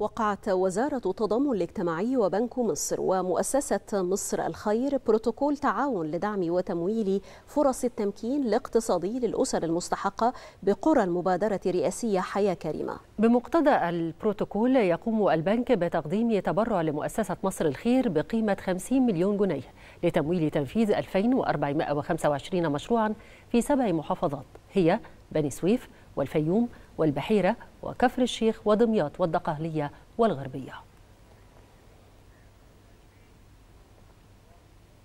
وقعت وزارة التضامن الاجتماعي وبنك مصر ومؤسسة مصر الخير بروتوكول تعاون لدعم وتمويل فرص التمكين الاقتصادي للأسر المستحقة بقرى المبادرة الرئاسية حياة كريمة بمقتضى البروتوكول يقوم البنك بتقديم تبرع لمؤسسة مصر الخير بقيمة 50 مليون جنيه لتمويل تنفيذ 2425 مشروعا في سبع محافظات هي بني سويف والفيوم والبحيرة وكفر الشيخ ودمياط والدقهلية والغربية